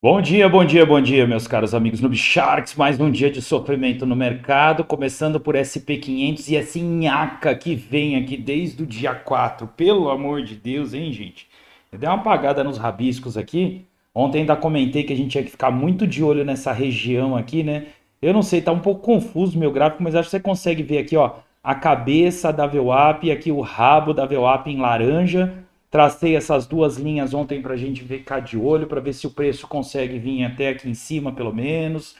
Bom dia, bom dia, bom dia, meus caros amigos Noob Sharks. Mais um dia de sofrimento no mercado, começando por SP500 e essa nhaca que vem aqui desde o dia 4. Pelo amor de Deus, hein, gente? Eu dei uma apagada nos rabiscos aqui. Ontem ainda comentei que a gente tinha que ficar muito de olho nessa região aqui, né? Eu não sei, tá um pouco confuso meu gráfico, mas acho que você consegue ver aqui, ó, a cabeça da VWAP e aqui o rabo da VWAP em laranja Tracei essas duas linhas ontem para a gente ficar de olho, para ver se o preço consegue vir até aqui em cima, pelo menos.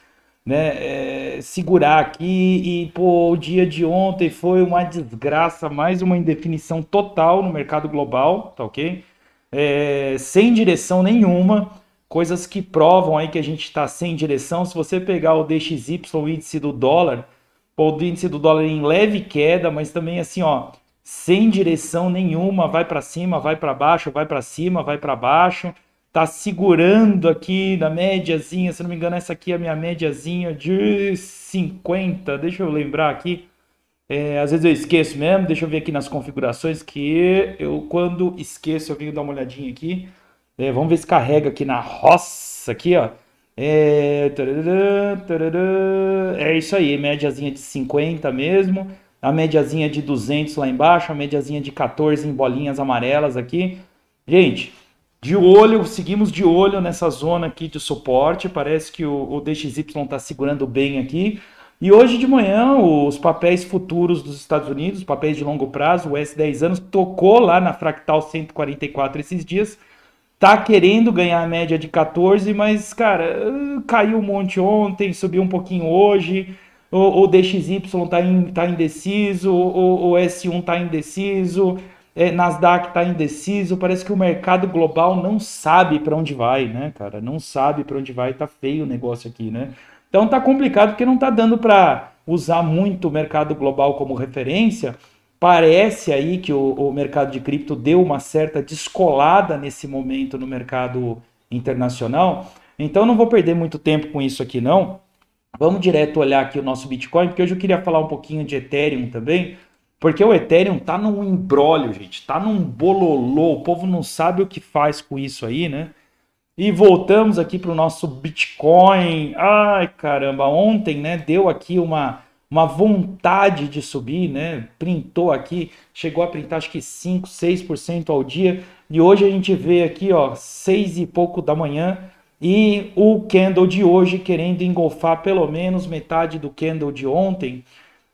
Né? É, segurar aqui e pô, o dia de ontem foi uma desgraça, mais uma indefinição total no mercado global, tá ok? É, sem direção nenhuma, coisas que provam aí que a gente está sem direção. Se você pegar o DXY, o índice do dólar, pô, o índice do dólar em leve queda, mas também assim, ó, sem direção nenhuma, vai para cima, vai para baixo, vai para cima, vai para baixo. Tá segurando aqui na médiazinha, se não me engano, essa aqui é a minha médiazinha de 50. Deixa eu lembrar aqui. É, às vezes eu esqueço mesmo, deixa eu ver aqui nas configurações que eu, quando esqueço, eu venho dar uma olhadinha aqui. É, vamos ver se carrega aqui na roça, aqui, ó. É, é isso aí, médiazinha de 50 mesmo a médiazinha de 200 lá embaixo, a médiazinha de 14 em bolinhas amarelas aqui. Gente, de olho, seguimos de olho nessa zona aqui de suporte, parece que o, o DXY está segurando bem aqui. E hoje de manhã, os papéis futuros dos Estados Unidos, papéis de longo prazo, o S10 anos, tocou lá na fractal 144 esses dias, tá querendo ganhar a média de 14, mas, cara, hum, caiu um monte ontem, subiu um pouquinho hoje, ou, ou DXY está in, tá indeciso, ou, ou S1 está indeciso, é, Nasdaq está indeciso. Parece que o mercado global não sabe para onde vai, né, cara? Não sabe para onde vai, tá feio o negócio aqui, né? Então tá complicado porque não tá dando para usar muito o mercado global como referência. Parece aí que o, o mercado de cripto deu uma certa descolada nesse momento no mercado internacional. Então não vou perder muito tempo com isso aqui não. Vamos direto olhar aqui o nosso Bitcoin, porque hoje eu queria falar um pouquinho de Ethereum também, porque o Ethereum tá num embrólio, gente, tá num bololô, o povo não sabe o que faz com isso aí, né? E voltamos aqui para o nosso Bitcoin. Ai, caramba, ontem, né, deu aqui uma uma vontade de subir, né? Printou aqui, chegou a printar acho que 5, 6% ao dia. E hoje a gente vê aqui, ó, 6 e pouco da manhã, e o candle de hoje querendo engolfar pelo menos metade do candle de ontem.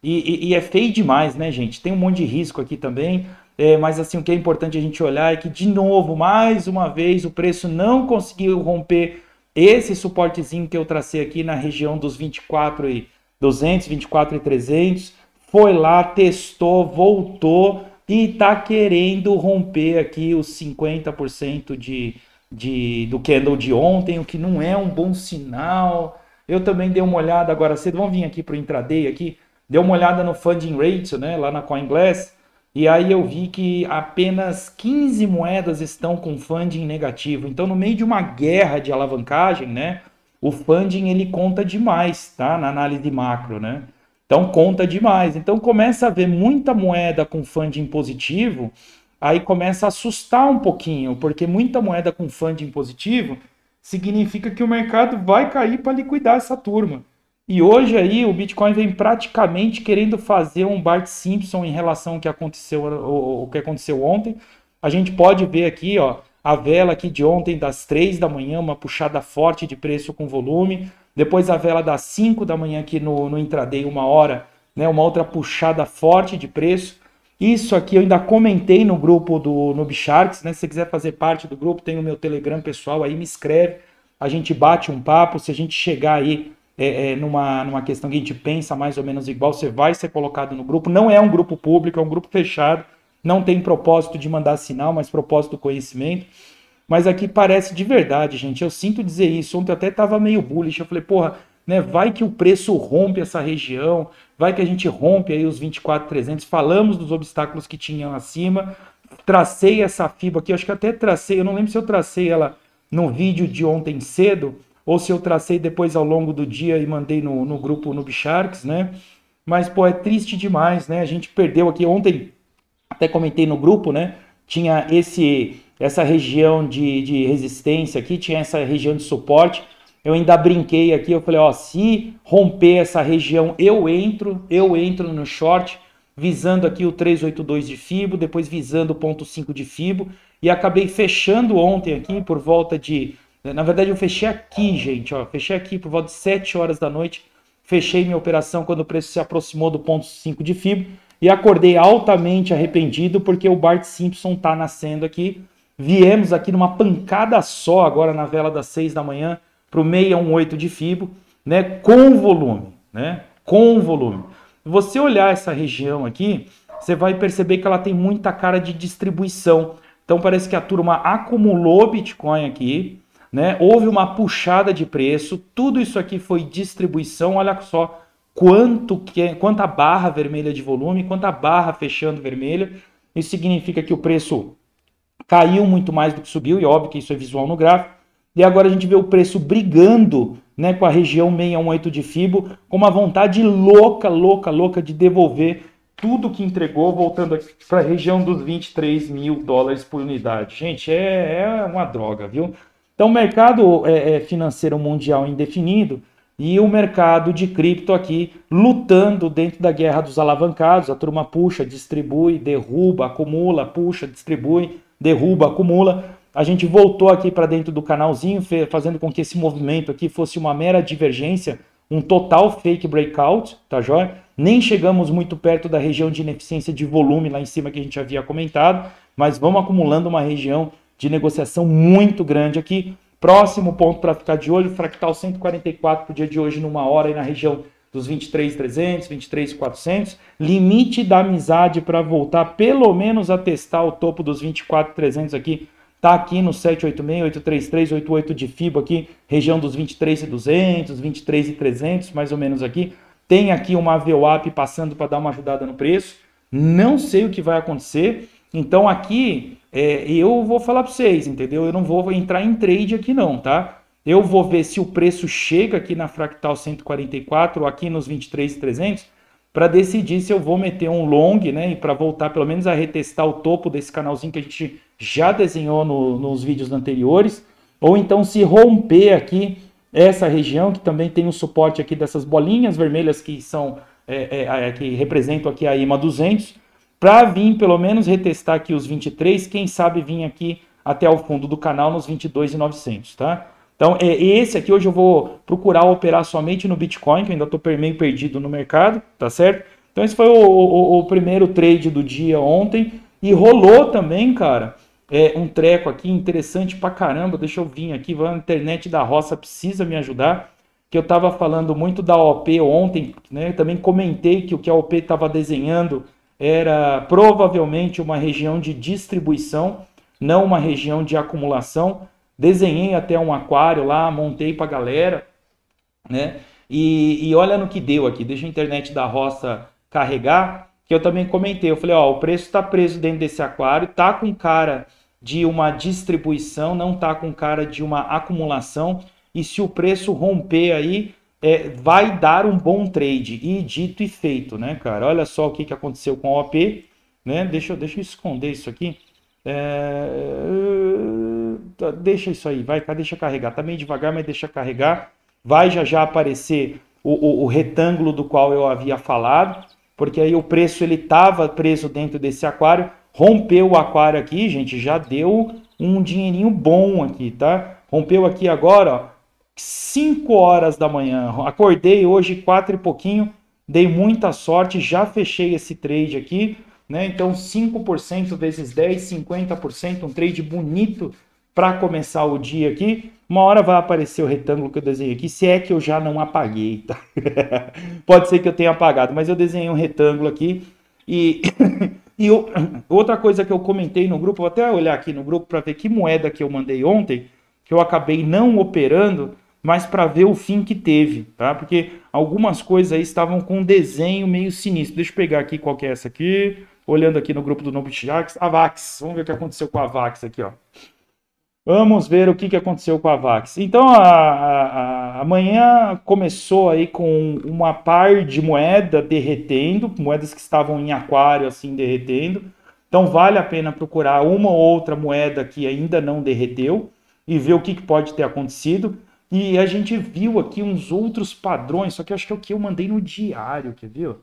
E, e, e é feio demais, né, gente? Tem um monte de risco aqui também. É, mas assim, o que é importante a gente olhar é que, de novo, mais uma vez, o preço não conseguiu romper esse suportezinho que eu tracei aqui na região dos 24 e 200, 24 e 300. Foi lá, testou, voltou e está querendo romper aqui os 50% de de, do candle de ontem, o que não é um bom sinal. Eu também dei uma olhada agora cedo, vamos vir aqui para o intraday aqui, dei uma olhada no funding ratio, né, lá na CoinGlass, e aí eu vi que apenas 15 moedas estão com funding negativo. Então, no meio de uma guerra de alavancagem, né, o funding ele conta demais, tá, na análise macro, né? Então conta demais. Então começa a ver muita moeda com funding positivo aí começa a assustar um pouquinho, porque muita moeda com funding positivo significa que o mercado vai cair para liquidar essa turma. E hoje aí o Bitcoin vem praticamente querendo fazer um Bart Simpson em relação ao que aconteceu, o que aconteceu ontem. A gente pode ver aqui, ó, a vela aqui de ontem das 3 da manhã, uma puxada forte de preço com volume. Depois a vela das 5 da manhã aqui no, no intraday, uma hora, né, uma outra puxada forte de preço. Isso aqui eu ainda comentei no grupo do Noob Sharks, né? Se você quiser fazer parte do grupo, tem o meu Telegram pessoal aí, me escreve, a gente bate um papo. Se a gente chegar aí é, é, numa, numa questão que a gente pensa mais ou menos igual, você vai ser colocado no grupo. Não é um grupo público, é um grupo fechado. Não tem propósito de mandar sinal, mas propósito do conhecimento. Mas aqui parece de verdade, gente. Eu sinto dizer isso. Ontem eu até tava meio bullish. Eu falei, porra, né? Vai que o preço rompe essa região, vai que a gente rompe aí os 24,300. Falamos dos obstáculos que tinham acima, tracei essa fibra aqui, acho que até tracei, eu não lembro se eu tracei ela no vídeo de ontem cedo ou se eu tracei depois ao longo do dia e mandei no, no grupo Noob Sharks, né? Mas, pô, é triste demais, né? A gente perdeu aqui ontem, até comentei no grupo, né? Tinha esse essa região de, de resistência aqui, tinha essa região de suporte eu ainda brinquei aqui, eu falei, ó, se romper essa região, eu entro, eu entro no short, visando aqui o 382 de FIBO, depois visando o ponto 5 de FIBO, e acabei fechando ontem aqui por volta de, na verdade eu fechei aqui, gente, ó, fechei aqui por volta de 7 horas da noite, fechei minha operação quando o preço se aproximou do ponto 5 de FIBO, e acordei altamente arrependido porque o Bart Simpson tá nascendo aqui. Viemos aqui numa pancada só agora na vela das 6 da manhã, para o 618 de fibo né, com volume, né, com volume. Você olhar essa região aqui, você vai perceber que ela tem muita cara de distribuição. Então parece que a turma acumulou Bitcoin aqui, né? Houve uma puxada de preço, tudo isso aqui foi distribuição. Olha só quanto que é, quanta barra vermelha de volume, quanta barra fechando vermelha. Isso significa que o preço caiu muito mais do que subiu e óbvio que isso é visual no gráfico. E agora a gente vê o preço brigando né, com a região 618 de Fibo, com uma vontade louca, louca, louca de devolver tudo que entregou, voltando para a região dos 23 mil dólares por unidade. Gente, é, é uma droga, viu? Então, o mercado é, é financeiro mundial indefinido e o mercado de cripto aqui lutando dentro da guerra dos alavancados. A turma puxa, distribui, derruba, acumula, puxa, distribui, derruba, acumula. A gente voltou aqui para dentro do canalzinho, fazendo com que esse movimento aqui fosse uma mera divergência, um total fake breakout, tá joia? Nem chegamos muito perto da região de ineficiência de volume lá em cima que a gente havia comentado, mas vamos acumulando uma região de negociação muito grande aqui. Próximo ponto para ficar de olho, fractal 144 para o dia de hoje numa hora e na região dos 23,300, 23,400. Limite da amizade para voltar pelo menos a testar o topo dos 24,300 aqui Está aqui no 786-833-88 de FIBO, aqui, região dos 23 e 200, 23 e 300, mais ou menos aqui. Tem aqui uma VWAP passando para dar uma ajudada no preço. Não sei o que vai acontecer. Então aqui é, eu vou falar para vocês, entendeu? Eu não vou entrar em trade aqui não, tá? Eu vou ver se o preço chega aqui na fractal 144 ou aqui nos 23,300 para decidir se eu vou meter um long, né? E para voltar pelo menos a retestar o topo desse canalzinho que a gente já desenhou no, nos vídeos anteriores, ou então se romper aqui essa região que também tem o suporte aqui dessas bolinhas vermelhas que são é, é, é que representam aqui a IMA 200, para vir pelo menos retestar aqui os 23, quem sabe vir aqui até o fundo do canal nos 22.900, tá? Então, é, é, esse aqui hoje eu vou procurar operar somente no Bitcoin, que eu ainda estou meio perdido no mercado, tá certo? Então, esse foi o, o, o primeiro trade do dia ontem. E rolou também, cara, é, um treco aqui interessante pra caramba. Deixa eu vir aqui, a internet da roça precisa me ajudar. Que eu estava falando muito da OP ontem, né? também comentei que o que a OP estava desenhando era provavelmente uma região de distribuição, não uma região de acumulação. Desenhei até um aquário lá, montei para a galera, né? E, e, olha no que deu aqui. Deixa a internet da roça carregar, que eu também comentei. Eu falei, ó, o preço está preso dentro desse aquário, tá com cara de uma distribuição, não tá com cara de uma acumulação. E se o preço romper aí, é, vai dar um bom trade. E dito e feito, né, cara? Olha só o que, que aconteceu com a OP. Né? Deixa, deixa eu esconder isso aqui. É... Tá, deixa isso aí, vai, deixa carregar. Tá meio devagar, mas deixa carregar. Vai já já aparecer o, o, o retângulo do qual eu havia falado, porque aí o preço ele estava preso dentro desse aquário. Rompeu o aquário aqui, gente, já deu um dinheirinho bom aqui, tá? Rompeu aqui agora, ó, 5 horas da manhã. Acordei hoje 4 e pouquinho, dei muita sorte, já fechei esse trade aqui. Né? Então, 5% vezes 10, 50%, um trade bonito para começar o dia aqui, uma hora vai aparecer o retângulo que eu desenhei aqui, se é que eu já não apaguei, tá? Pode ser que eu tenha apagado, mas eu desenhei um retângulo aqui e e eu, outra coisa que eu comentei no grupo, vou até olhar aqui no grupo para ver que moeda que eu mandei ontem, que eu acabei não operando, mas para ver o fim que teve, tá? Porque algumas coisas aí estavam com um desenho meio sinistro. Deixa eu pegar aqui qual que é essa aqui, olhando aqui no grupo do Nobit Jax, a Vax. Vamos ver o que aconteceu com a Vax aqui, ó. Vamos ver o que, que aconteceu com a Vax. Então, a, a, a manhã começou aí com uma par de moeda derretendo, moedas que estavam em aquário assim derretendo. Então, vale a pena procurar uma ou outra moeda que ainda não derreteu e ver o que, que pode ter acontecido. E a gente viu aqui uns outros padrões, só que eu acho que é o que eu mandei no diário, quer ver?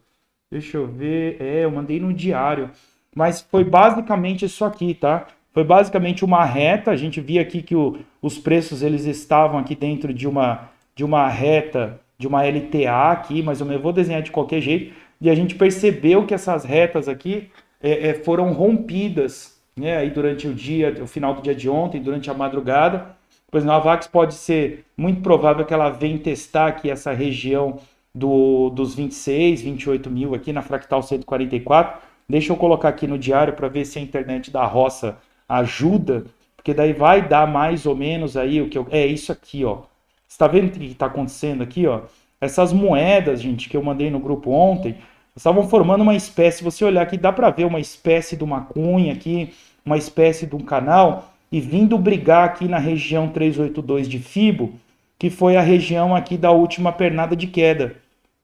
Deixa eu ver. É, eu mandei no diário. Mas foi basicamente isso aqui, tá? Foi basicamente uma reta, a gente via aqui que o, os preços eles estavam aqui dentro de uma, de uma reta, de uma LTA aqui, mas eu vou desenhar de qualquer jeito, e a gente percebeu que essas retas aqui é, é, foram rompidas né, aí durante o dia, o final do dia de ontem, durante a madrugada, pois a VAX pode ser muito provável que ela venha testar aqui essa região do, dos 26, 28 mil aqui na fractal 144. Deixa eu colocar aqui no diário para ver se a internet da roça ajuda, porque daí vai dar mais ou menos aí o que eu... É isso aqui, ó. Você tá vendo o que está acontecendo aqui, ó? Essas moedas, gente, que eu mandei no grupo ontem, estavam formando uma espécie, você olhar aqui, dá para ver uma espécie de uma cunha aqui, uma espécie de um canal, e vindo brigar aqui na região 382 de Fibo, que foi a região aqui da última pernada de queda.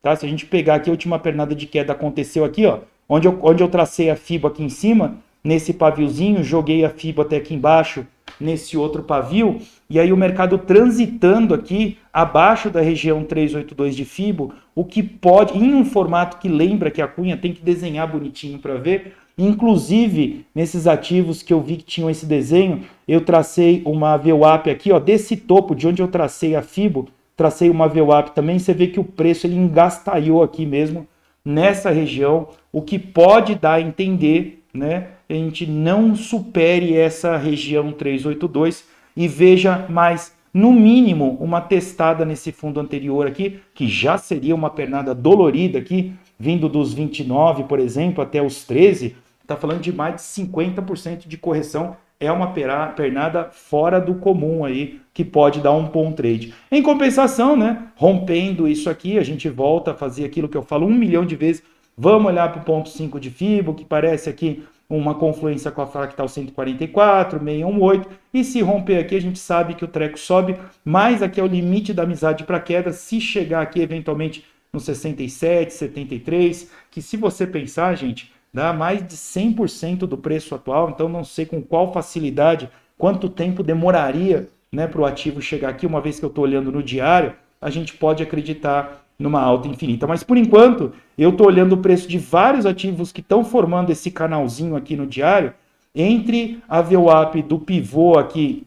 Tá? Se a gente pegar aqui, a última pernada de queda aconteceu aqui, ó, onde eu, onde eu tracei a FIBO aqui em cima, nesse paviozinho, joguei a FIBO até aqui embaixo, nesse outro pavio, e aí o mercado transitando aqui abaixo da região 382 de FIBO, o que pode, em um formato que lembra que a cunha tem que desenhar bonitinho para ver, inclusive nesses ativos que eu vi que tinham esse desenho, eu tracei uma VWAP aqui, ó, desse topo de onde eu tracei a FIBO, tracei uma VWAP também, você vê que o preço ele engastaiou aqui mesmo nessa região, o que pode dar a entender, né, a gente não supere essa região 382 e veja mais, no mínimo, uma testada nesse fundo anterior aqui, que já seria uma pernada dolorida aqui, vindo dos 29, por exemplo, até os 13, está falando de mais de 50% de correção. É uma pernada fora do comum aí, que pode dar um bom trade. Em compensação, né? Rompendo isso aqui, a gente volta a fazer aquilo que eu falo um milhão de vezes. Vamos olhar para o ponto 5 de FIBO, que parece aqui uma confluência com a fractal 144, 618, e se romper aqui, a gente sabe que o treco sobe, mas aqui é o limite da amizade para queda, se chegar aqui eventualmente no 67, 73, que se você pensar, gente, dá mais de 100% do preço atual, então não sei com qual facilidade, quanto tempo demoraria né, para o ativo chegar aqui, uma vez que eu estou olhando no diário, a gente pode acreditar numa alta infinita. Mas por enquanto, eu estou olhando o preço de vários ativos que estão formando esse canalzinho aqui no diário, entre a VWAP do pivô aqui,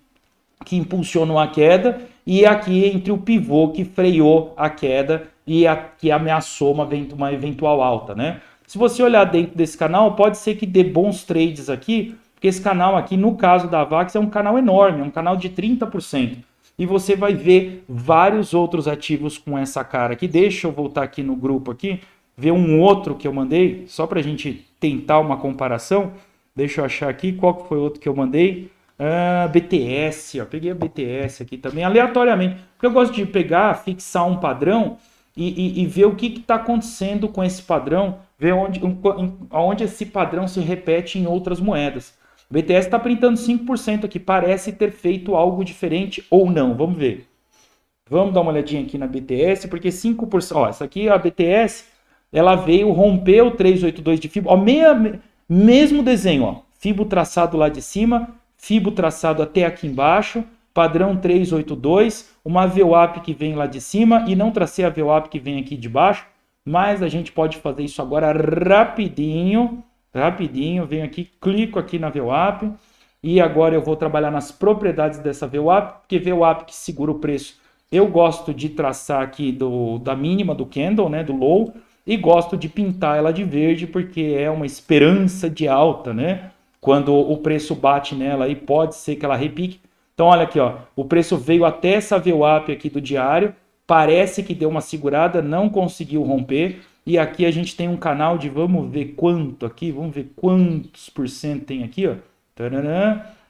que impulsionou a queda, e aqui entre o pivô que freou a queda e a, que ameaçou uma, uma eventual alta, né? Se você olhar dentro desse canal, pode ser que dê bons trades aqui, porque esse canal aqui, no caso da VAX, é um canal enorme, é um canal de 30%. E você vai ver vários outros ativos com essa cara aqui. Deixa eu voltar aqui no grupo aqui, ver um outro que eu mandei, só para a gente tentar uma comparação. Deixa eu achar aqui qual que foi o outro que eu mandei. Ah, BTS, ó, peguei a BTS aqui também, aleatoriamente. Porque eu gosto de pegar, fixar um padrão e, e, e ver o que está acontecendo com esse padrão, ver onde, onde esse padrão se repete em outras moedas. O BTS está printando 5% aqui. Parece ter feito algo diferente ou não. Vamos ver. Vamos dar uma olhadinha aqui na BTS, porque 5%. Ó, essa aqui, a BTS, ela veio, rompeu o 382 de fibra. Ó, meia, mesmo desenho, ó. Fibo traçado lá de cima, fibo traçado até aqui embaixo, padrão 382, uma VWAP que vem lá de cima e não tracei a VWAP que vem aqui de baixo, mas a gente pode fazer isso agora rapidinho rapidinho, venho aqui, clico aqui na VWAP e agora eu vou trabalhar nas propriedades dessa VWAP, porque VWAP que segura o preço. Eu gosto de traçar aqui do, da mínima do candle, né, do low, e gosto de pintar ela de verde porque é uma esperança de alta, né? Quando o preço bate nela e pode ser que ela repique. Então olha aqui, ó, o preço veio até essa VWAP aqui do diário, parece que deu uma segurada, não conseguiu romper, e aqui a gente tem um canal de vamos ver quanto aqui, vamos ver quantos por cento tem aqui, ó.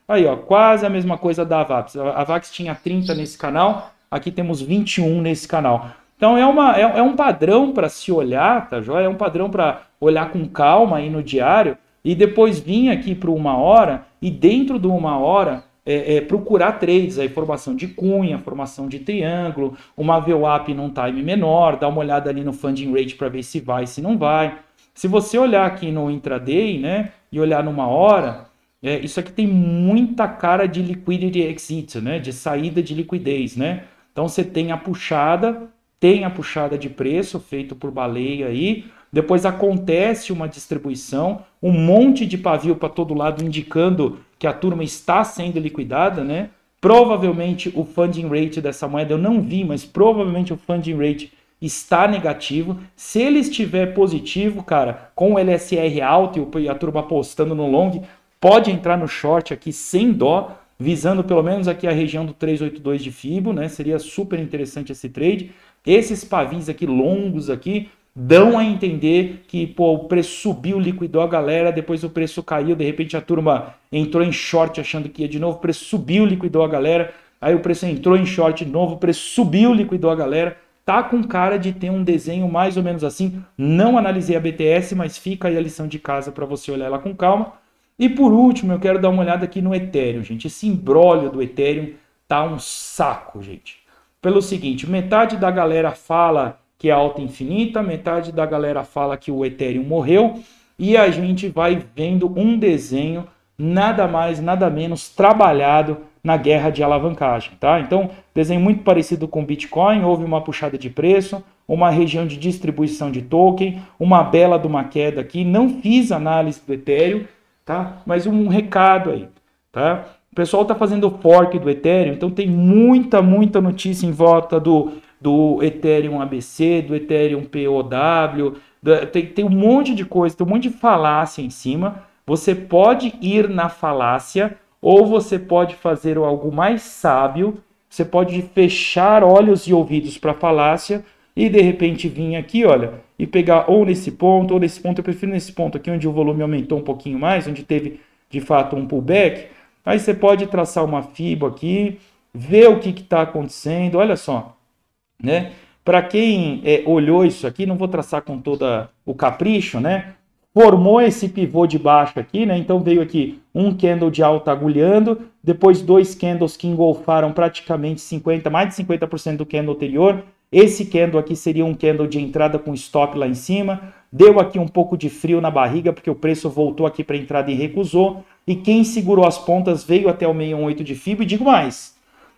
Aí, ó, quase a mesma coisa da Avax. A Avax tinha 30 nesse canal, aqui temos 21 nesse canal. Então é, uma, é, é um padrão para se olhar, tá joia? É um padrão para olhar com calma aí no diário e depois vir aqui para uma hora e dentro de uma hora é, é, procurar trades, aí formação de cunha, formação de triângulo, uma VWAP num time menor, dar uma olhada ali no funding rate para ver se vai, se não vai. Se você olhar aqui no intraday, né, e olhar numa hora, é, isso aqui tem muita cara de liquidity exit, né, de saída de liquidez, né. Então você tem a puxada, tem a puxada de preço feito por baleia aí, depois acontece uma distribuição, um monte de pavio para todo lado indicando que a turma está sendo liquidada, né? Provavelmente o funding rate dessa moeda eu não vi, mas provavelmente o funding rate está negativo. Se ele estiver positivo, cara, com o LSR alto e a turma apostando no long, pode entrar no short aqui sem dó, visando pelo menos aqui a região do 382 de Fibo, né? Seria super interessante esse trade. Esses pavins aqui longos aqui dão a entender que pô, o preço subiu, liquidou a galera, depois o preço caiu, de repente a turma entrou em short achando que ia de novo, o preço subiu, liquidou a galera, aí o preço entrou em short de novo, o preço subiu, liquidou a galera. Tá com cara de ter um desenho mais ou menos assim. Não analisei a BTS, mas fica aí a lição de casa para você olhar ela com calma. E por último, eu quero dar uma olhada aqui no Ethereum, gente. Esse imbróglio do Ethereum tá um saco, gente. Pelo seguinte, metade da galera fala que é alta infinita, metade da galera fala que o Ethereum morreu, e a gente vai vendo um desenho nada mais, nada menos trabalhado na guerra de alavancagem, tá? Então, desenho muito parecido com o Bitcoin, houve uma puxada de preço, uma região de distribuição de token, uma bela de uma queda aqui, não fiz análise do Ethereum, tá? Mas um recado aí, tá? O pessoal tá fazendo o fork do Ethereum, então tem muita, muita notícia em volta do do Ethereum ABC, do Ethereum POW, tem, tem um monte de coisa, tem um monte de falácia em cima. Você pode ir na falácia ou você pode fazer algo mais sábio. Você pode fechar olhos e ouvidos para a falácia e de repente vir aqui, olha, e pegar ou nesse ponto, ou nesse ponto. Eu prefiro nesse ponto aqui, onde o volume aumentou um pouquinho mais, onde teve de fato um pullback. Aí você pode traçar uma fibra aqui, ver o que está acontecendo. Olha só, né? Para quem é, olhou isso aqui, não vou traçar com todo o capricho, né? Formou esse pivô de baixo aqui, né? Então veio aqui um candle de alta agulhando, depois dois candles que engolfaram praticamente 50, mais de 50% do candle anterior. Esse candle aqui seria um candle de entrada com stop lá em cima. Deu aqui um pouco de frio na barriga, porque o preço voltou aqui para entrada e recusou. E quem segurou as pontas veio até o 618 de FIB. E digo mais,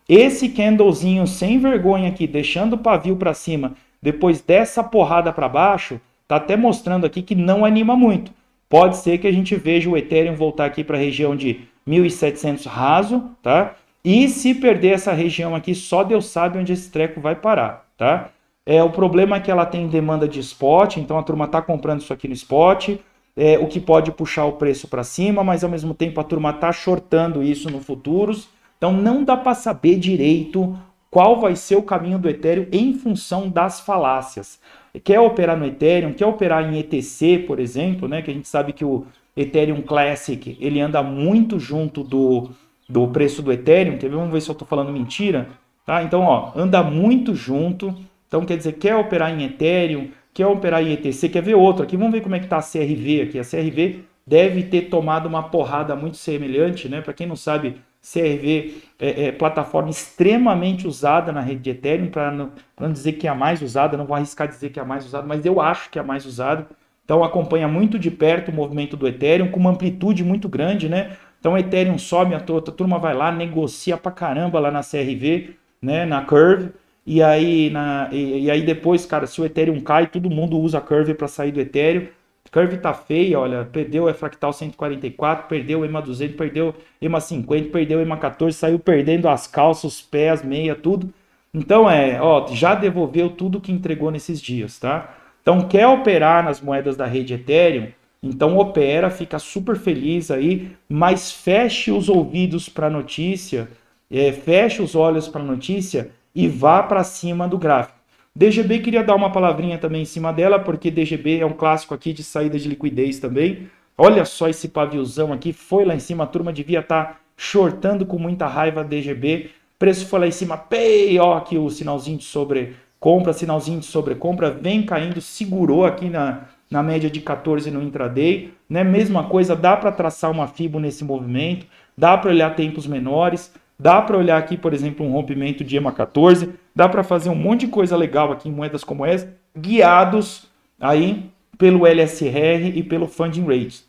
esse candlezinho sem vergonha aqui, deixando o pavio para cima, depois dessa porrada para baixo, tá até mostrando aqui que não anima muito. Pode ser que a gente veja o Ethereum voltar aqui para a região de 1.700 raso, tá? E se perder essa região aqui, só Deus sabe onde esse treco vai parar, tá? É, o problema é que ela tem demanda de spot, então a turma tá comprando isso aqui no spot, é, o que pode puxar o preço para cima, mas ao mesmo tempo a turma tá shortando isso no futuros, então não dá para saber direito qual vai ser o caminho do Ethereum em função das falácias. Quer operar no Ethereum, quer operar em ETC, por exemplo, né, que a gente sabe que o Ethereum Classic, ele anda muito junto do, do preço do Ethereum, quer ver? Vamos ver se eu estou falando mentira, tá? Então, ó, anda muito junto. Então, quer dizer, quer operar em Ethereum, quer operar em ETC, quer ver outro aqui, vamos ver como é que tá a CRV aqui. A CRV deve ter tomado uma porrada muito semelhante, né? Para quem não sabe, CRV é, é, plataforma extremamente usada na rede de Ethereum, para não, não dizer que é a mais usada, não vou arriscar dizer que é a mais usada, mas eu acho que é a mais usada. Então acompanha muito de perto o movimento do Ethereum, com uma amplitude muito grande, né? Então o Ethereum sobe, a, a turma vai lá, negocia pra caramba lá na CRV, né? Na Curve. E aí, na, e, e aí depois, cara, se o Ethereum cai, todo mundo usa a Curve para sair do Ethereum. Curve tá feia, olha, perdeu a fractal 144, perdeu o EMA 200, perdeu EMA 50, perdeu EMA 14, saiu perdendo as calças, os pés, meia, tudo. Então é, ó, já devolveu tudo que entregou nesses dias, tá? Então quer operar nas moedas da rede Ethereum? Então opera, fica super feliz aí, mas feche os ouvidos para a notícia, é, feche os olhos para a notícia e vá para cima do gráfico. DGB queria dar uma palavrinha também em cima dela, porque DGB é um clássico aqui de saída de liquidez também. Olha só esse paviozão aqui, foi lá em cima, a turma devia estar tá shortando com muita raiva DGB. Preço foi lá em cima, pei, ó, aqui o sinalzinho de sobre compra, sinalzinho de sobre compra, vem caindo, segurou aqui na, na média de 14 no intraday, né? Mesma coisa, dá para traçar uma fibo nesse movimento, dá para olhar tempos menores. Dá para olhar aqui, por exemplo, um rompimento de EMA 14. Dá para fazer um monte de coisa legal aqui em moedas como essa, guiados aí pelo LSR e pelo funding rate,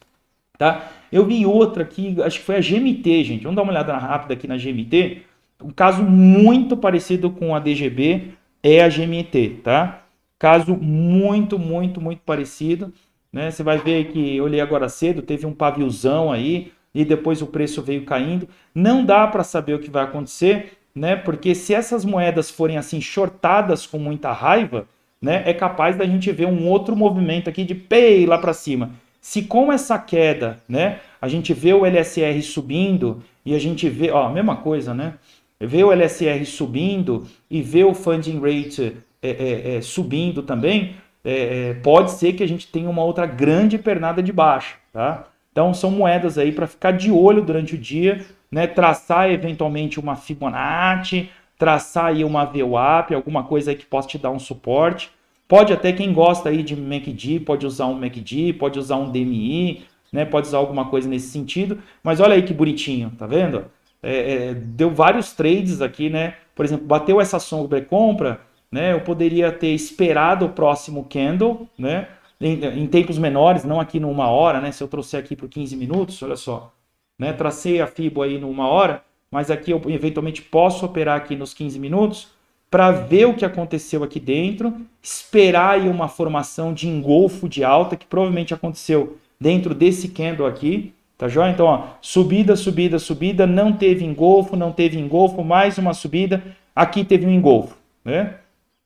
tá? Eu vi outra aqui, acho que foi a GMT, gente. Vamos dar uma olhada rápida aqui na GMT. Um caso muito parecido com a DGB é a GMT, tá? Caso muito, muito, muito parecido, né? Você vai ver que eu olhei agora cedo, teve um paviozão aí, e depois o preço veio caindo. Não dá para saber o que vai acontecer, né? Porque se essas moedas forem assim shortadas com muita raiva, né, é capaz da gente ver um outro movimento aqui de pei lá para cima. Se com essa queda, né, a gente vê o LSR subindo e a gente vê, ó, mesma coisa, né? Vê o LSR subindo e vê o funding rate é, é, é, subindo também, eh, eh, pode ser que a gente tenha uma outra grande pernada de baixo, tá? Então são moedas aí para ficar de olho durante o dia, né? Traçar eventualmente uma Fibonacci, traçar aí uma VWAP, alguma coisa aí que possa te dar um suporte. Pode até quem gosta aí de MACD, pode usar um MACD, pode usar um DMI, né? Pode usar alguma coisa nesse sentido. Mas olha aí que bonitinho, tá vendo? É, é, deu vários trades aqui, né? Por exemplo, bateu essa sombra compra, né? Eu poderia ter esperado o próximo candle, né? em, em tempos menores, não aqui numa hora, né? Se eu trouxer aqui por 15 minutos, olha só, né? Tracei a FIBO aí numa hora, mas aqui eu eventualmente posso operar aqui nos 15 minutos para ver o que aconteceu aqui dentro, esperar aí uma formação de engolfo de alta que provavelmente aconteceu dentro desse candle aqui, tá joia? Então, ó, subida, subida, subida, não teve engolfo, não teve engolfo, mais uma subida, aqui teve um engolfo, né?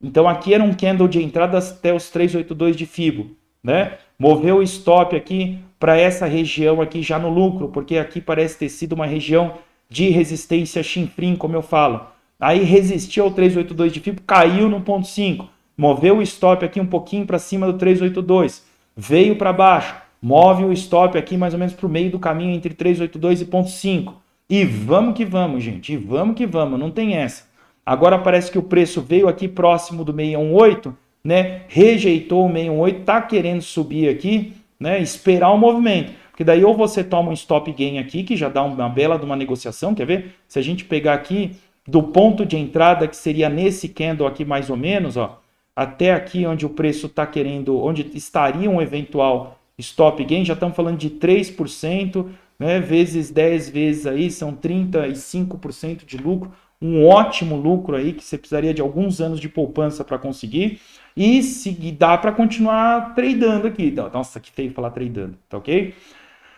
Então aqui era um candle de entrada até os 382 de Fibo né? Moveu o stop aqui para essa região aqui já no lucro, porque aqui parece ter sido uma região de resistência chinfrim, como eu falo. Aí resistiu ao 382 de FIPO, caiu no ponto 5, moveu o stop aqui um pouquinho para cima do 382, veio para baixo, move o stop aqui mais ou menos para o meio do caminho entre 382 e ponto 5. E vamos que vamos, gente, e vamos que vamos, não tem essa. Agora parece que o preço veio aqui próximo do 618, né? Rejeitou o 68, tá querendo subir aqui, né? Esperar o movimento. Porque daí ou você toma um stop gain aqui, que já dá uma bela de uma negociação, quer ver? Se a gente pegar aqui do ponto de entrada, que seria nesse candle aqui mais ou menos, ó, até aqui onde o preço está querendo, onde estaria um eventual stop gain, já estamos falando de 3%, né, vezes 10 vezes aí, são 35% de lucro, um ótimo lucro aí que você precisaria de alguns anos de poupança para conseguir. E se dá para continuar tradando aqui. Então, nossa, que feio falar tradando, tá ok?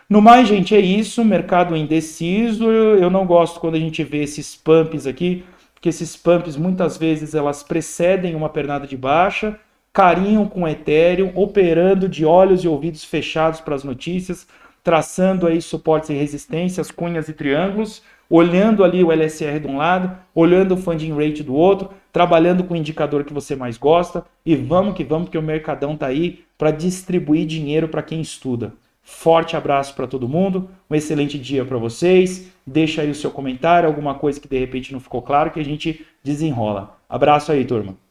No mais, gente, é isso. Mercado indeciso. Eu não gosto quando a gente vê esses pumps aqui, porque esses pumps muitas vezes elas precedem uma pernada de baixa, carinham com o Ethereum, operando de olhos e ouvidos fechados para as notícias, traçando aí suportes e resistências, cunhas e triângulos olhando ali o LSR de um lado, olhando o funding rate do outro, trabalhando com o indicador que você mais gosta e vamos que vamos, que o mercadão tá aí para distribuir dinheiro para quem estuda. Forte abraço para todo mundo, um excelente dia para vocês. Deixa aí o seu comentário, alguma coisa que de repente não ficou claro que a gente desenrola. Abraço aí, turma.